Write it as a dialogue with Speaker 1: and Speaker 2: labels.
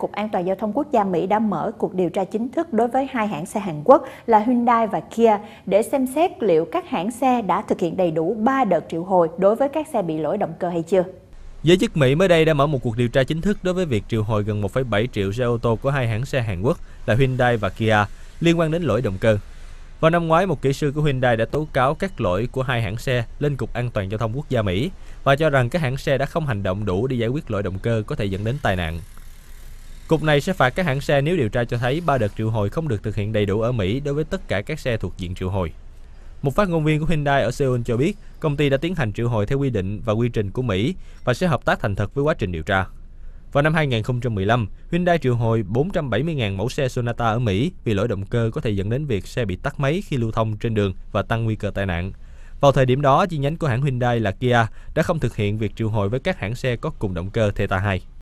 Speaker 1: Cục An toàn Giao thông Quốc gia Mỹ đã mở cuộc điều tra chính thức đối với hai hãng xe Hàn Quốc là Hyundai và Kia để xem xét liệu các hãng xe đã thực hiện đầy đủ 3 đợt triệu hồi đối với các xe bị lỗi động cơ hay chưa.
Speaker 2: Giới chức Mỹ mới đây đã mở một cuộc điều tra chính thức đối với việc triệu hồi gần 1,7 triệu xe ô tô của hai hãng xe Hàn Quốc là Hyundai và Kia liên quan đến lỗi động cơ. Vào năm ngoái, một kỹ sư của Hyundai đã tố cáo các lỗi của hai hãng xe lên Cục An toàn Giao thông Quốc gia Mỹ và cho rằng các hãng xe đã không hành động đủ để giải quyết lỗi động cơ có thể dẫn đến tai nạn. Cục này sẽ phạt các hãng xe nếu điều tra cho thấy ba đợt triệu hồi không được thực hiện đầy đủ ở Mỹ đối với tất cả các xe thuộc diện triệu hồi. Một phát ngôn viên của Hyundai ở Seoul cho biết công ty đã tiến hành triệu hồi theo quy định và quy trình của Mỹ và sẽ hợp tác thành thật với quá trình điều tra. Vào năm 2015, Hyundai triệu hồi 470.000 mẫu xe Sonata ở Mỹ vì lỗi động cơ có thể dẫn đến việc xe bị tắt máy khi lưu thông trên đường và tăng nguy cơ tai nạn. Vào thời điểm đó, chi nhánh của hãng Hyundai là Kia đã không thực hiện việc triệu hồi với các hãng xe có cùng động cơ Theta 2.